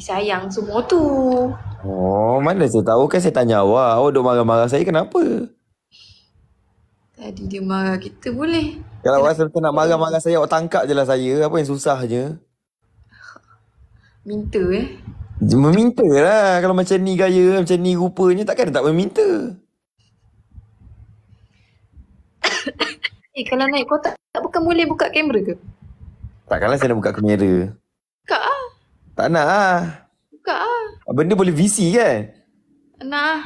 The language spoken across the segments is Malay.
sayang semua tu. Oh, mana saya tahu kan saya tanya awak. Awak duk marah-marah saya kenapa? Tadi dia marah kita boleh. Kalau awak rasa nak marah-marah saya, awak tangkap je lah saya. Apa yang susahnya? Minta eh. Meminta lah kalau macam ni gaya, macam ni rupanya. Takkan dia tak meminta? eh, kalau naik kotak, tak bukan boleh buka kamera ke? Takkanlah saya nak buka kamera. Tak nak lah. Buka lah. Ah, benda boleh VC kan? Tak nak lah.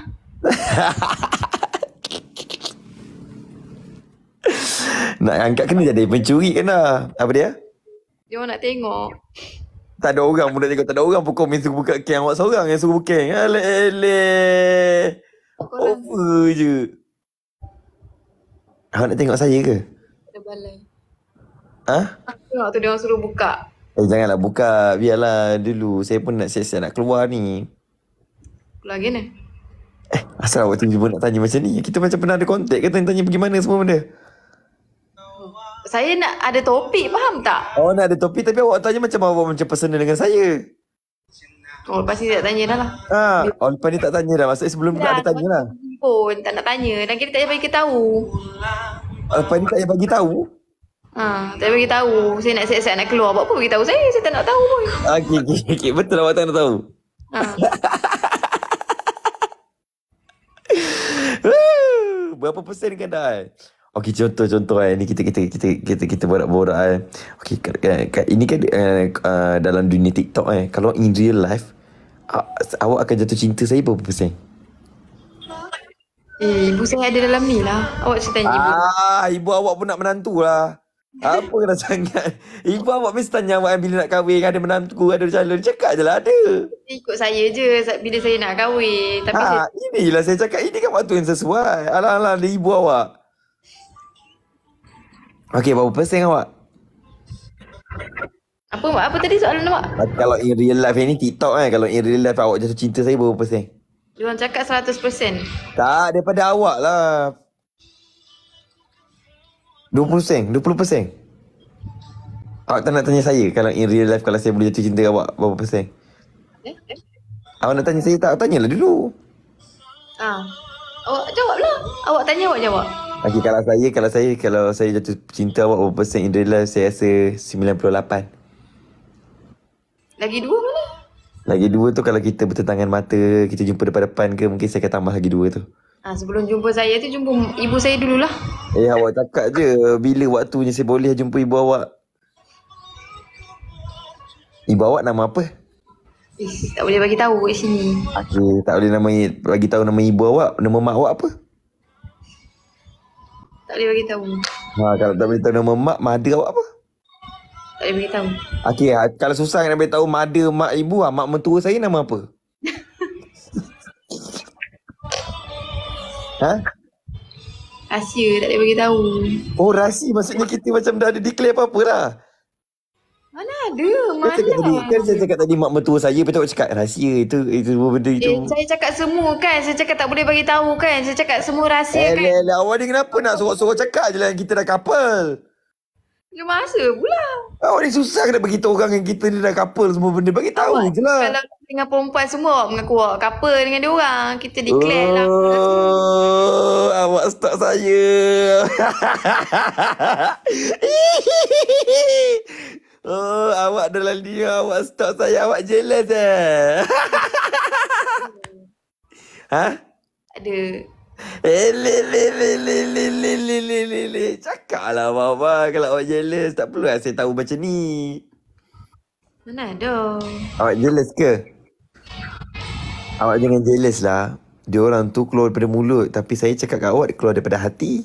nak angkat kena jadi pencuri kena. Lah. Apa dia? Dia orang nak tengok. Tak ada orang pun nak tengok. Tak ada orang pun komen suruh buka kek. Awak seorang yang suruh buka kek. Alek, alek. Apa je. Awak nak tengok saya ke? Ada balai. Ha? Tengok tu dia orang suruh buka. Eh janganlah buka, biarlah dulu. Saya pun nak siap-siap nak keluar ni. Keluar gini? Eh, asal awak tiba pun nak tanya macam ni? Kita macam pernah ada kontak ke tanya-tanya pergi mana semua benda? Saya nak ada topik, faham tak? Oh nak ada topik tapi awak tanya macam awak macam personal dengan saya. Oh lepas ni tak tanya dah lah. Ah, ha, oh lepas ni tak tanya dah. Maksudnya sebelum ni tak ada tanya lah. Pun tak nak tanya. Dan kita tak payah bagi tahu. Lepas ni tak payah bagi tahu? Ha, tapi bagi tahu. Saya nak siap-siap nak keluar. Buat apa bagi tahu saya? Saya tak nak tahu pun. Okey, okey, okey. Betul awak lah, tak nak tahu. Ha. Berapa persen kadar? Eh? Okey, contoh contoh eh. Ini kita kita kita kita kita borak-borak eh. Okey, kat, eh, kat, ini kan uh, dalam dunia TikTok eh. Kalau in real life, uh, awak akan jatuh cinta saya berapa persen? Eh, ibu saya ada dalam ni lah. Awak cerita ah, ibu. Ah, ibu awak pun nak menantu lah. Apa kena sangat Ibu awak mesti tanya awak Bila nak kahwin Ada menantu Ada calon Cakap je lah ada Ikut saya je Bila saya nak kahwin Tapi ha, saya... Inilah saya cakap Ini kan waktu yang sesuai Alah-alah Ada ibu awak Okay berapa persen awak Apa mak? Apa tadi soalan awak Kalau in real life ni TikTok kan Kalau in real life Awak jatuh cinta saya berapa persen Dia orang cakap 100% Tak daripada awak lah 20 sen 20 persen Awak tak nak tanya saya Kalau in real life Kalau saya boleh jatuh cinta awak Berapa persen Awak nak tanya saya tak tanya lah dulu Ah, Awak jawab lah Awak tanya awak jawab Okay kalau saya Kalau saya Kalau saya jatuh cinta awak Berapa persen in real life Saya rasa 98 Lagi dua mana Lagi dua tu Kalau kita bertentangan mata Kita jumpa depan-depan ke Mungkin saya akan tambah lagi dua tu Ha, sebelum jumpa saya tu jumpa ibu saya dululah. Eh awak cakap je bila waktunya saya boleh jumpa ibu awak. Ibu awak nama apa? Eh, tak boleh bagi tahu kat sini. Okey, tak boleh nama bagi tahu nama ibu awak, nama mak awak apa? Tak boleh bagi tahu. Ha, kalau tak boleh tahu nama mak, mother awak apa? Tak boleh bagi tahu. Okey, ha, kalau susah nak bagi tahu mother mak ibu, ha, mak mentua saya nama apa? Ha? Rahsia tak boleh bagi tahu. Oh, rahsia maksudnya kita macam dah ada declare apa-apa dah. Mana ada? Mana? Kan, cakap tadi, kan saya cakap tadi mak mentua saya betul cakap rahsia itu itu semua benda eh, itu. Eh, saya cakap semua kan. Saya cakap tak boleh bagi tahu kan. Saya cakap semua rahsia eh, kan. Eh, awak ni kenapa nak suruh-suruh cakap je lah kita dah couple. Dia masa pula. Ah, awak ni susah kena beritahu orang yang kita ni dah couple semua benda. Bagi tahu je lah. Kalau dengan perempuan semua awak mengaku awak couple dengan dia orang. Kita declare uh, lah. Uh, awak stuck saya. oh, awak dalam dia awak stuck saya. Awak jealous eh. ha? Ada. Cakap lah apa kalau awak jealous tak perlu lah saya tahu macam ni. Mana ada? Awak jealous ke? Awak jangan jealous lah. Dia orang tu keluar daripada mulut tapi saya cakap kat awak dia keluar daripada hati.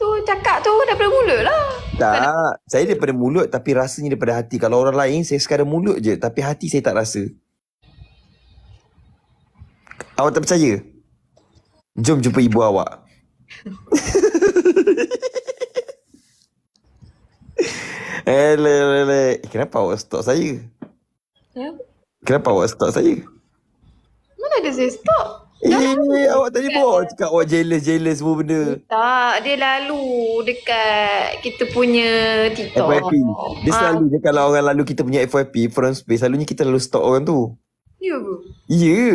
Tu cakap tu daripada mulut lah. Tak. Pada... Saya daripada mulut tapi rasanya daripada hati. Kalau orang lain saya sekadar mulut je tapi hati saya tak rasa. Awak tak percaya? Tak percaya. Jom jumpa ibu awak. Hello, eh, hello. Eh, kenapa awak stop saya? Ya? Kenapa awak stop saya? Mana dia saya stop? Ye, eh, awak tadi bawa cakap awak jealous, jealous semua benda. Tak, dia lalu dekat kita punya TikTok. FYP. Dia ha. selalu je kalau orang lalu kita punya FYP, front space, selalunya kita lalu stalk orang tu. Ya ke? Ya.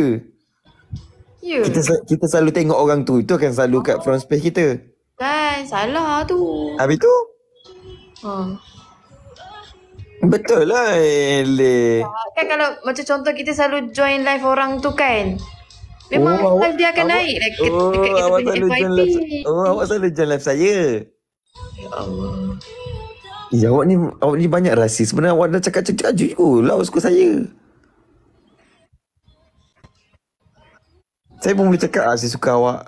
Yeah. Kita kita selalu tengok orang tu. Itu akan selalu oh. kat front space kita. Kan, salah tu. Habis tu? Ha. Betul lah, Ele. Ah, kan kalau macam contoh kita selalu join live orang tu kan. Memang oh, live dia akan awak, naik dekat, oh, dekat kita punya awak selalu join live, Oh, awak selalu join live saya. Ya Allah. Ya, awak ni awak ni banyak rasis. Sebenarnya awak dah cakap cakap jujur lah suka saya. Saya pun boleh cakap lah saya suka awak.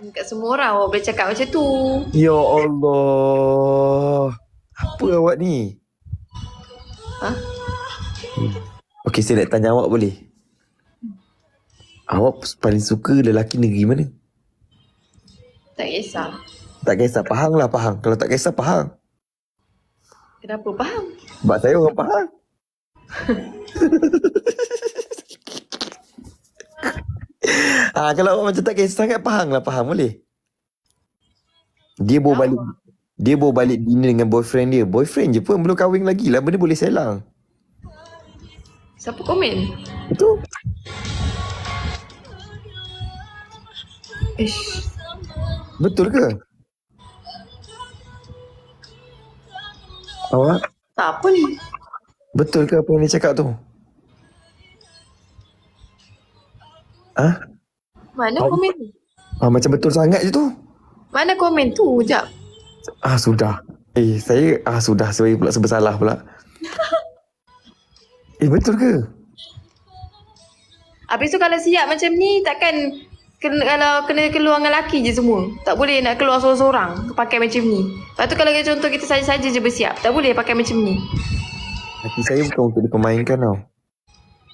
Dekat semua orang awak boleh cakap macam tu. Ya Allah. Apa awak ni? Ha? Hmm. Okey, saya nak tanya awak boleh? Awak paling suka lelaki negeri mana? Tak kisah. Tak kisah. Pahang lah Pahang. Kalau tak kisah Pahang. Kenapa Pahang? Sebab saya orang Pahang. ha, kalau orang macam tak kisah sangat faham lah faham boleh dia bawa balik dia bawa balik dinner dengan boyfriend dia boyfriend je pun belum kahwin lagi lah benda boleh selang siapa komen itu Ish. betul ke awak tak apa ni betul ke apa yang dia cakap tu Ah? Mana komen tu? Ha, ah, macam betul sangat je tu. Mana komen tu? Sekejap. Ah sudah. Eh saya ah sudah saya pula sebesalah pula. eh betul ke? Habis tu kalau siap macam ni takkan kena, kalau kena keluar dengan lelaki je semua. Tak boleh nak keluar seorang-seorang pakai macam ni. Lepas tu kalau contoh kita saja-saja je bersiap. Tak boleh pakai macam ni. Hati saya bukan untuk dipermainkan tau.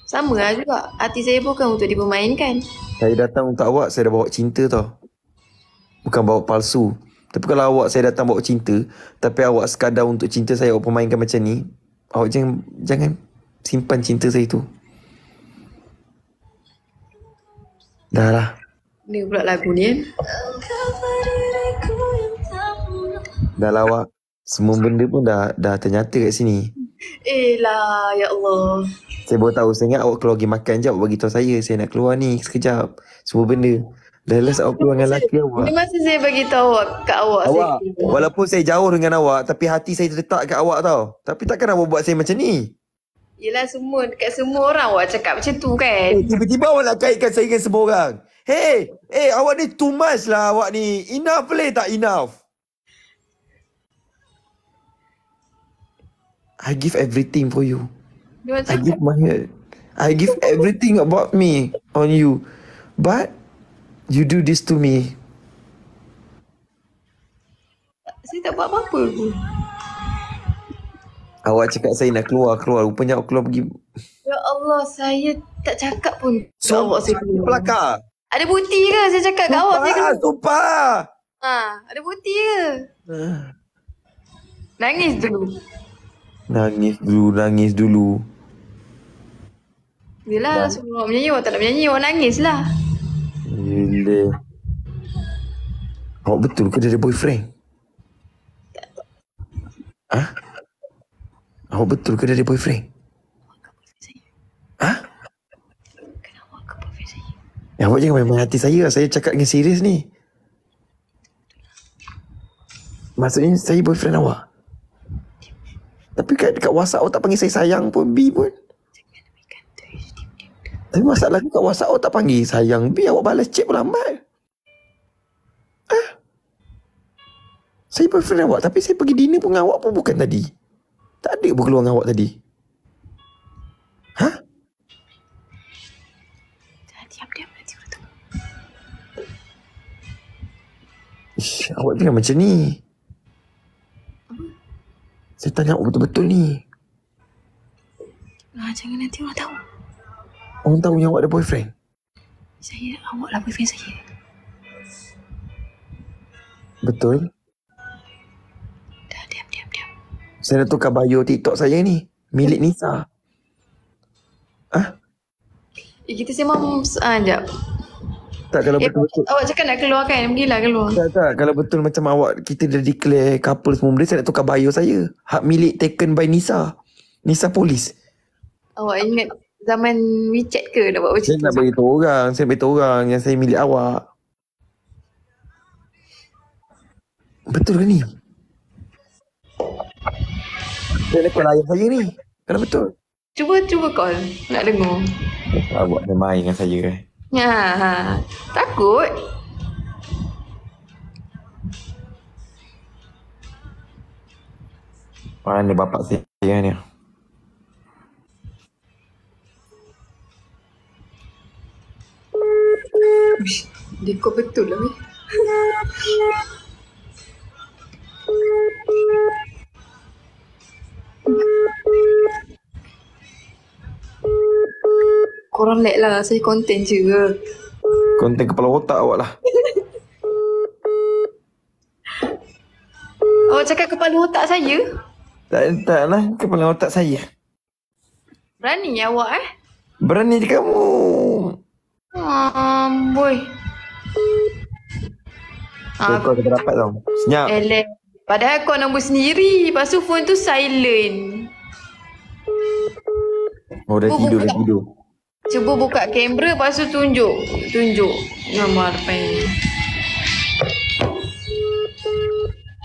Sama lah juga. Hati saya bukan untuk dipermainkan. Saya datang untuk awak, saya dah bawa cinta tau. Bukan bawa palsu. Tapi kalau awak saya datang bawa cinta, tapi awak sekadar untuk cinta saya awak permainkan macam ni, awak jangan jangan simpan cinta saya tu. Dah lah. Ni pula lagu ni kan. Dah lah awak. Semua benda pun dah dah ternyata kat sini. Eh lah, ya Allah. Saya baru tahu, saya ingat awak keluar pergi makan je, awak beritahu saya, saya nak keluar ni sekejap. Semua benda. Dah last awak keluar dengan lelaki awak. Ini masa saya bagi tahu awak kat awak. awak saya walaupun saya jauh dengan awak, tapi hati saya terletak kat awak tau. Tapi takkan awak buat saya macam ni? Yelah semua, dekat semua orang awak cakap macam tu kan? Eh, tiba-tiba awak nak kaitkan saya dengan semua orang. Hey, eh hey, awak ni too much lah awak ni. Enough boleh tak enough? I give everything for you. Dia I give my heart. I give everything about me on you. But you do this to me. Saya tak buat apa-apa pun. Awak cakap saya nak keluar, keluar. Rupanya awak keluar pergi. Ya Allah, saya tak cakap pun. So, awak ya saya keluar. Pelakar. Ada bukti ke saya cakap tumpah, kat awak? Saya keluar. Ha, ah, ada bukti ke? Ha. Nangis dulu. Nangis dulu, nangis dulu. Bila semua sebelum menyanyi, awak tak nak menyanyi, awak nangis lah. Yelah. Awak betul ke dia ada boyfriend? Tak. Ha? Awak betul ke dia ada boyfriend? Ha? Kenapa eh, ke boyfriend saya? Awak jangan main-main hati saya lah. Saya cakap dengan serius ni. Maksudnya saya boyfriend awak? Tapi kat dekat WhatsApp awak tak panggil saya sayang pun B pun Tapi masalah kat WhatsApp awak tak panggil sayang B Awak balas cek pun lambat Ah, Saya boyfriend awak Tapi saya pergi dinner pun dengan awak pun bukan tadi Tak ada pun keluar dengan awak tadi Ish, awak jangan macam ni tanya aku betul-betul ni. Nah, jangan nanti orang tahu. Orang tahu yang awak ada boyfriend? Saya, awaklah boyfriend saya. Betul? Dah, diam, diam, diam. Saya nak tukar bio TikTok saya ni. Milik Nisa. Hah? Eh, kita semua... Ah, sekejap. Tak kalau ya, betul eh, Awak cakap nak keluar kan Pergilah keluar Tak tak Kalau betul macam awak Kita dah declare couple semua Saya nak tukar bio saya Hak milik taken by Nisa Nisa polis Awak ingat Zaman WeChat ke Nak buat macam saya tu Saya nak beritahu orang Saya nak beritahu orang Yang saya milik awak Betul ke ni? Saya nak call ayah saya ni Kalau betul Cuba cuba call Nak dengar Awak main dengan saya kan? Ya, ha. Takut. Mana ni bapak dia ni? Dekor betul lah ni. Thank korang lag lah saya konten je konten kepala otak awak lah awak cakap kepala otak saya tak tak lah kepala otak saya berani ya awak eh berani je kamu amboi um, Ah, kau kena dapat tau. Senyap. Elek. Padahal kau nombor sendiri. Lepas tu phone tu silent. Oh dah oh, dah tidur. Cuba buka kamera lepas tu tunjuk. Tunjuk gambar pen.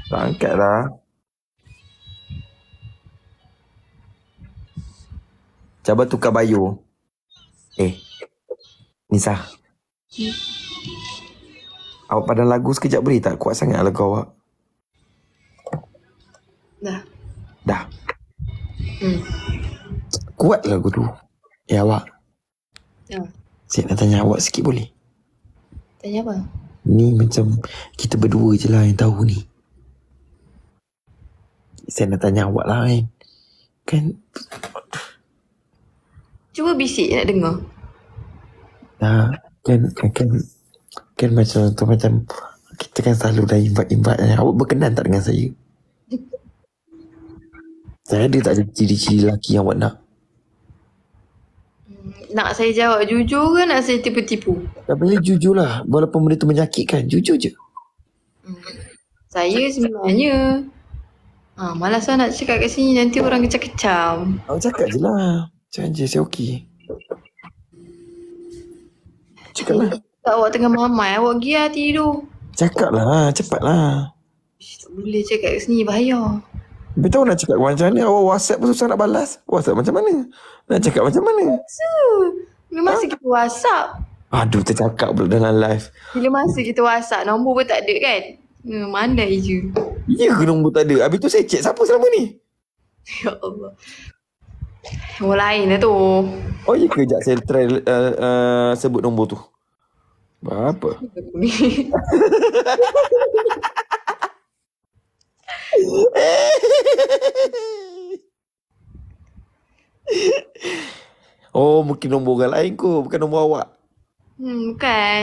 Tak angkat lah. Cuba tukar bayu. Eh. Nisa. Hmm. Awak padan lagu sekejap beri tak kuat sangat lagu awak. Dah. Dah. Hmm. Kuat lagu tu. Ya awak. Ya. Saya nak tanya awak sikit boleh? Tanya apa? Ni macam kita berdua je lah yang tahu ni. Saya nak tanya awak lah kan. Kan... Cuba bisik nak dengar. Nah, kan, kan, kan, kan macam tu macam kita kan selalu dah imbat-imbat. Eh, awak berkenan tak dengan saya? Saya ada tak ciri-ciri lelaki yang awak nak? nak saya jawab jujur ke nak saya tipu-tipu? Tak boleh jujur lah. Walaupun benda tu menyakitkan. Jujur je. Hmm. Saya sebenarnya... Ha, malas lah nak cakap kat sini. Nanti orang kecam-kecam. Aku cakap je lah. cakap je. Saya okey. Cakap lah. Tak eh, awak tengah mamai. Awak pergi lah tidur. Cakap lah. Cepat lah. Tak boleh cakap kat sini. Bahaya. Beritahu nak cakap macam mana Awak whatsapp pun susah nak balas Whatsapp macam mana Nak cakap macam mana Bila masa ha? kita whatsapp Aduh tercakap pula dalam live Bila masa kita whatsapp Nombor pun tak ada kan mana ya, Mandai je Ya ke nombor tak ada Habis tu saya check siapa selama ni Ya Allah Nombor lain lah tu Oh ya ke sekejap saya try uh, uh, Sebut nombor tu Apa Apa Oh mungkin nombor orang lain ko Bukan nombor awak Hmm bukan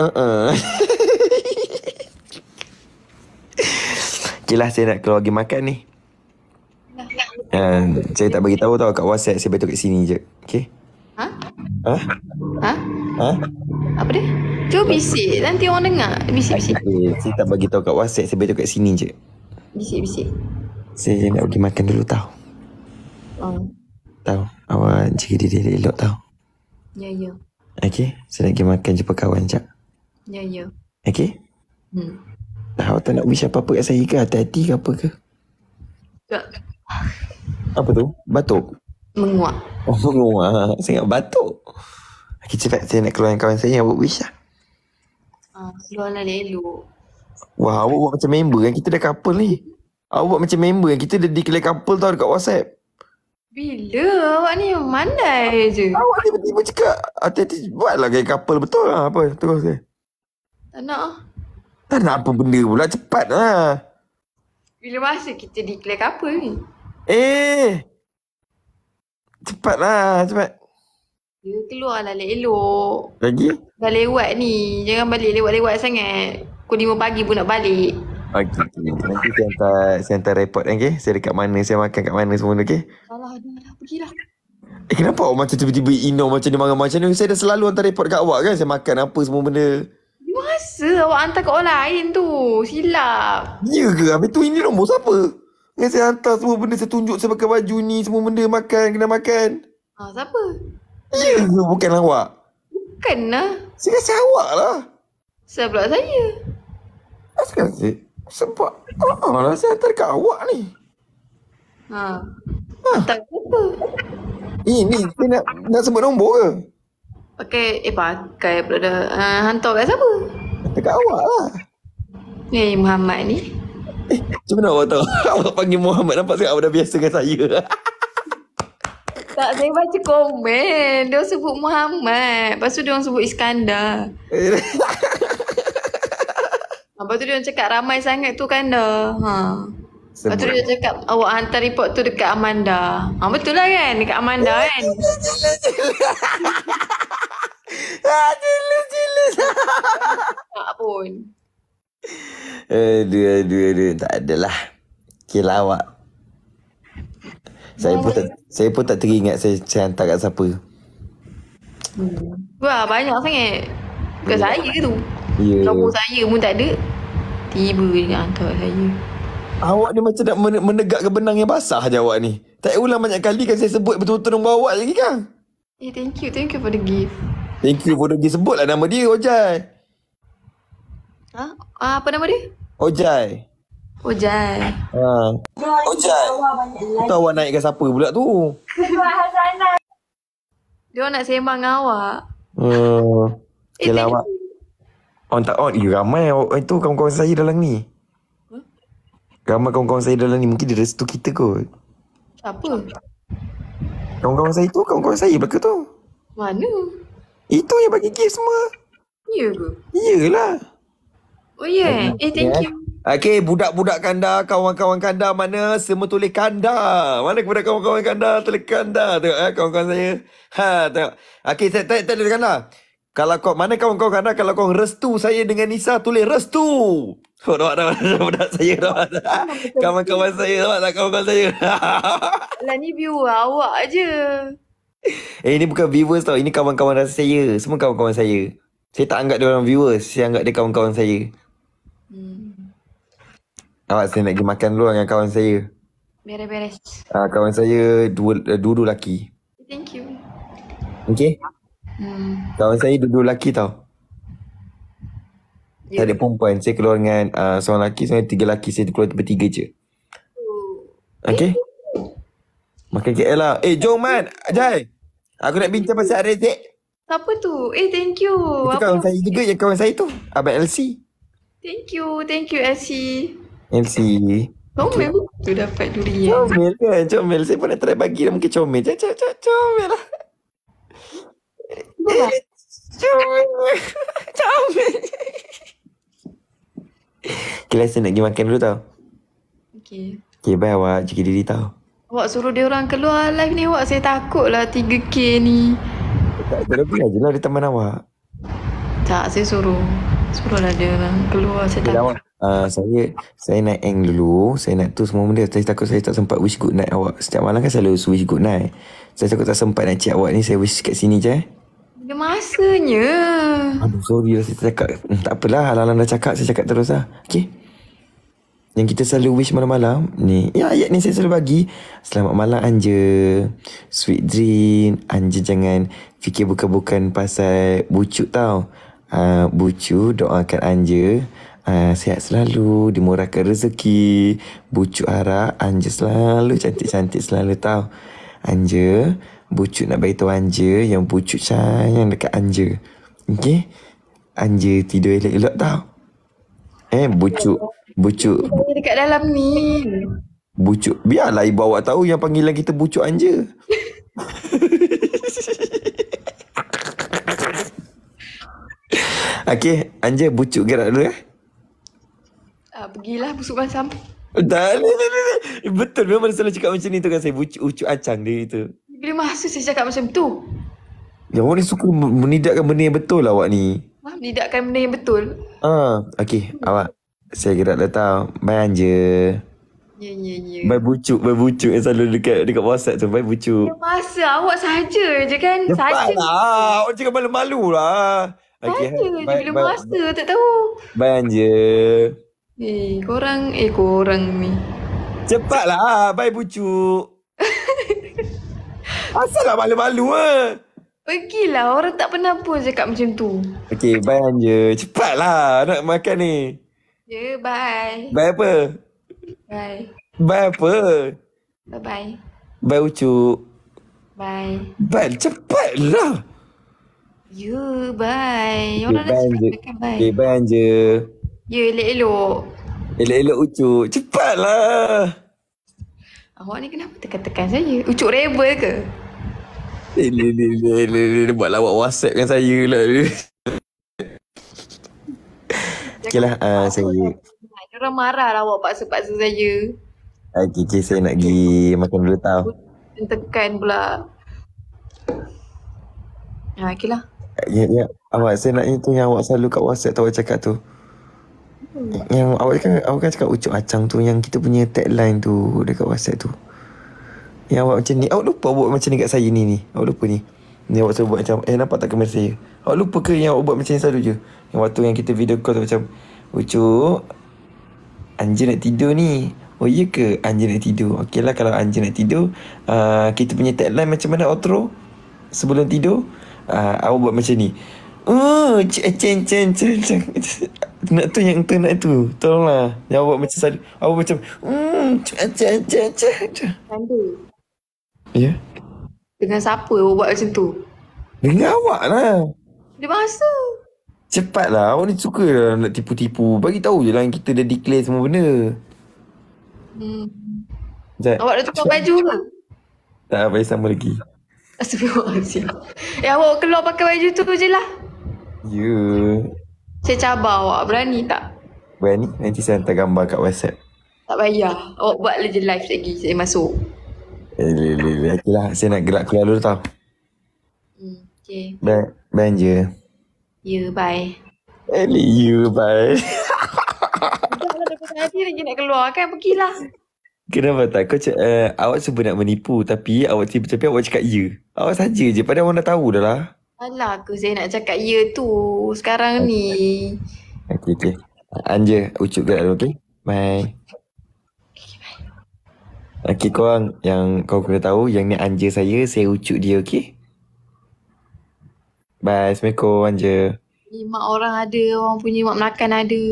uh-uh. Okay lah saya nak keluar lagi makan ni uh, Saya tak bagi tahu tau kat whatsapp Saya betul kat sini je Okay Ha? Ha? Ha? ha? Apa dia? Cuba bisik Nanti orang dengar Bisik-bisik okay, eh, Saya tak bagi tahu kat whatsapp Saya betul kat sini je Bisik-bisik. Saya nak pergi makan dulu tahu. Oh. Tahu. Awak jaga diri dia elok tau. Ya, ya. Okey. Saya nak pergi makan jumpa kawan sekejap. Ya, ya. Okey. Hmm. Tahu tak nak wish apa-apa kat saya ke? Hati-hati ke apa ke? Tak. Apa tu? Batuk? Menguak. Oh, menguak. Saya nak batuk. Okey, cepat. Saya nak keluar dengan kawan saya yang buat wish lah. Uh, keluarlah elok. Wah, awak buat macam member kan kita dah couple ni. Awak buat macam member kan kita dah declare couple tau dekat WhatsApp. Bila awak ni mandai awak je. Awak ni tiba-tiba cakap hati-hati buatlah gay couple betul lah apa terus ke. Tak nak. Ah. Tak nak apa benda pula cepat lah. Bila masa kita declare couple ni? Eh. Cepat lah cepat. Ya keluarlah elok. Lagi? Dah lewat ni. Jangan balik lewat-lewat sangat. Pukul 5 pagi pun nak balik. Okey. Nanti saya hantar, saya hantar report kan okay? Saya dekat mana, saya makan kat mana semua okey? Alah, dah pergilah. Eh kenapa awak macam tiba-tiba ino macam dia marah macam ni? Saya dah selalu hantar report kat awak kan? Saya makan apa semua benda. Masa awak hantar kat orang lain tu? Silap. Ya ke? Habis tu ini nombor siapa? Yang saya hantar semua benda, saya tunjuk saya pakai baju ni, semua benda makan, kena makan. Ha, siapa? Ya ke? Bukan awak. Bukan lah. Saya kasi awak lah. Saya pula saya. Asal sih? Sebab oh, ah, oh, saya hantar kat awak ni. Ha. Ah. tak ha. apa? Ini, eh, ini saya nak, nak sebut nombor ke? Pakai, okay. eh pakai pula dah. Uh, hantar kat siapa? Hantar kat awak lah. Ni hey, Muhammad ni. Eh, macam mana awak tahu? awak panggil Muhammad nampak sangat awak dah biasa dengan saya. tak, saya baca komen. Dia sebut Muhammad. Lepas tu dia sebut Iskandar. Ha, lepas tu dia orang cakap ramai sangat tu kan dah. Ha. Lepas tu dia cakap awak hantar report tu dekat Amanda. Ha, betul lah kan dekat Amanda kan. Jelus, jelus. Ah, tak pun. Aduh, eh, aduh, aduh. Tak adalah. Okay lah awak. Saya pun, tak, saya pun tak teringat saya, saya hantar kat siapa. Hmm. Wah, banyak sangat. Bukan yeah. saya ke tu yeah. Nombor saya pun tak ada Tiba dia hantar saya Awak ni macam nak menegak ke benang yang basah je awak ni Tak ulang banyak kali kan saya sebut betul-betul nombor awak lagi kan Eh thank you, thank you for the gift Thank you for the gift, sebutlah nama dia Ojai Ha? Huh? Ah, apa nama dia? Ojai Ojai Ha uh. Ojai Tahu awak naikkan siapa pula tu Dia nak sembang dengan awak Hmm Eh, Yalah, awak. On tak on You ramai Itu oh, eh, kawan-kawan saya dalam ni huh? Ramai kawan-kawan saya dalam ni Mungkin dia restu kita kot Siapa? Kawan-kawan saya tu Kawan-kawan saya belakang tu Mana? Itu yang bagi gift semua Ya ke? lah. Oh ya yeah. Eh thank yeah. you Okay, budak-budak kanda, kawan-kawan kanda mana semua tulis kanda. Mana kepada kawan-kawan kanda tulis kanda. Tengok eh, kawan-kawan saya. Ha, tengok. Okay, saya tulis kanda. Lah. Kalau kau mana kau kau kena kalau kau restu saya dengan Nisa tulis restu. Kau dah dah dah saya dah. Kau kau saya dah tak kau kau saya. Lah ni viewer lah, awak aje. Eh ini bukan viewers tau. Ini kawan-kawan rasa saya. Semua kawan-kawan saya. Saya tak anggap dia orang viewers. Saya anggap dia kawan-kawan saya. Hmm. Awak saya nak pergi makan dulu dengan kawan saya. Beres-beres. Ah, kawan saya dua, dua, dua lelaki. Thank you. Okay. Hmm. Kawan saya dua-dua lelaki tau. Yeah. Tak ada perempuan. Saya keluar dengan uh, seorang lelaki, seorang tiga lelaki. Saya keluar bertiga je. Oh. Okay? Eh, Makan KL lah. Eh, jom Man. Ajay. Aku nak bincang pasal Arizik. Siapa tu? Eh, thank you. Itu kawan saya juga yang kawan saya tu. Abang LC. Thank you. Thank you, LC. LC. Comel okay. tu dapat durian. Comel kan? Comel. Saya pun nak try bagi dia mungkin comel. Comel lah. Macam Okay lah saya nak pergi makan dulu tau Okay Okay bye awak jaga diri tau Awak suruh dia orang keluar live ni awak Saya takut lah 3K ni Tak ada lebih lah dia teman awak Tak saya suruh Suruhlah dia orang keluar Saya okay, takut Uh, saya saya nak end dulu saya nak tu semua benda saya takut saya tak sempat wish good night awak setiap malam kan selalu wish good night saya takut tak sempat nak check awak ni saya wish kat sini je eh ada masanya. Aduh, sorry lah saya cakap. Hmm, tak apalah, Alang-Alang dah cakap, saya cakap terus lah. Okay? Yang kita selalu wish malam-malam, ni. Ya, ayat ni saya selalu bagi. Selamat malam, Anja. Sweet dream. Anja jangan fikir bukan-bukan pasal bucu tau. Uh, ah, bucu doakan Anja uh, sihat selalu, dimurahkan rezeki. Bucu arah Anja selalu cantik-cantik selalu tau. Anja, Bucut nak beritahu Anja yang bucut sayang dekat Anja. Okey? Anja tidur elok-elok tau. Eh, bucuk. Bucuk. Dekat dalam ni. Bucuk. Biarlah ibu awak tahu yang panggilan kita bucuk Anja. Okey, Anja bucuk gerak dulu eh. Ah, pergilah busuk basam. Dah, ni ni ni Betul memang selalu cakap macam ni tu kan saya bucuk, bucuk acang dia itu. Bila masa saya cakap macam tu? Ya, awak ni suka menidakkan benda yang betul lah awak ni. Ah, menidakkan benda yang betul? Ah, okey. Hmm. Awak, saya gerak dah tahu. Bye, Anja. Ya, ya, ya. Bye, Bucuk. Bye, Bucuk yang selalu dekat, dekat WhatsApp tu. Bye, Bucuk. Ya, masa awak saja, je kan? Ya, sahaja. Lah. Awak cakap malu-malu lah. Okay. Sahaja bye, je. Bila masa, bye. tak tahu. Bye, Anja. Eh, korang, eh korang ni. Cepatlah, bye Bucuk. Asal nak malu balu eh? Ha? Pergilah orang tak pernah pun cakap macam tu Okay bye Anja Cepatlah nak makan ni Ya yeah, bye Bye apa? Bye Bye apa? Bye bye Bye ucuk Bye Bye cepatlah You ya, bye Orang okay, dah cakap bye Okay bye Anja Ya yeah, elok-elok Elok-elok ucuk Cepatlah Awak ni kenapa tekan-tekan saya? Ucuk rebel ke? Ini ni ni ni ni ni buat lawak WhatsApp dengan saya lah ni. lah, uh, saya. Dia marah lawak awak paksa-paksa saya. Okay, okay, saya nak pergi makan dulu tau. Tekan pula. Ha, ah, okeylah. Ya, ya, Awak, saya nak itu yang awak selalu kat WhatsApp tu awak cakap tu. Hmm. Yang awak kan, awak kan cakap ucuk acang tu yang kita punya tagline tu dekat WhatsApp tu. Yang awak macam ni Awak lupa buat macam ni kat saya ni ni Awak lupa ni Ni awak selalu buat macam Eh nampak tak kemarin saya Awak lupa ke yang awak buat macam ni selalu je Yang waktu yang kita video call tu macam Ucuk Anjir nak tidur ni Oh iya ke anjir nak tidur Okey lah kalau anjir nak tidur uh, Kita punya tagline macam mana outro Sebelum tidur uh, Awak buat macam ni Oh, ceng eh, ceng ceng ceng. Nak tu yang tu nak tu. Tolonglah. Jangan buat macam saya. Awak macam hmm, ceng ceng ceng ceng. Pandu. Ya. Dengan siapa awak buat macam tu? Dengan awak lah. Dia bahasa. Cepatlah. Awak ni suka lah nak tipu-tipu. Bagi tahu je lah kita dah declare semua benda. Hmm. Jat. Awak dah tukar baju ke? Tak, baju sama lagi. Astagfirullahaladzim. Eh, awak keluar pakai baju tu je lah. Ya. Yeah. Saya cabar awak. Berani tak? Berani? Nanti saya hantar gambar kat WhatsApp. Tak payah. Awak buat je live lagi. Saya masuk. Eh, leh, leh, leh. Lah. Saya nak gerak keluar dulu tau. Hmm, okay. Ben, ben je. You, ya, bye. Eli, eh, you, ya, bye. Nanti lagi nak keluar kan, pergilah. Kenapa tak? Kau cakap, uh, awak cuba nak menipu tapi awak tiba tapi awak cakap you. Ya. Awak saja je, padahal orang dah tahu dah lah. Alah aku saya nak cakap you tu sekarang okay. ni. Okay, okay. Anja, ucup dulu, okay? Bye. Okay korang Yang kau kena tahu Yang ni anjir saya Saya ucuk dia okay Bye Assalamualaikum anjir ni Mak orang ada Orang punya mak makan ada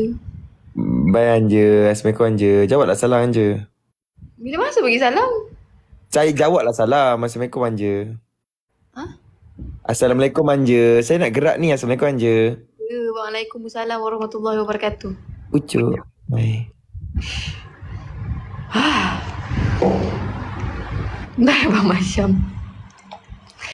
Bye anjir Assalamualaikum anjir Jawablah salam anjir Bila masa bagi salam? Saya jawablah salam Assalamualaikum anjir Ha? Assalamualaikum anjir Saya nak gerak ni Assalamualaikum anjir ya, Waalaikumsalam warahmatullahi wabarakatuh Ucuk Bye Ah. Дай вам, Асян.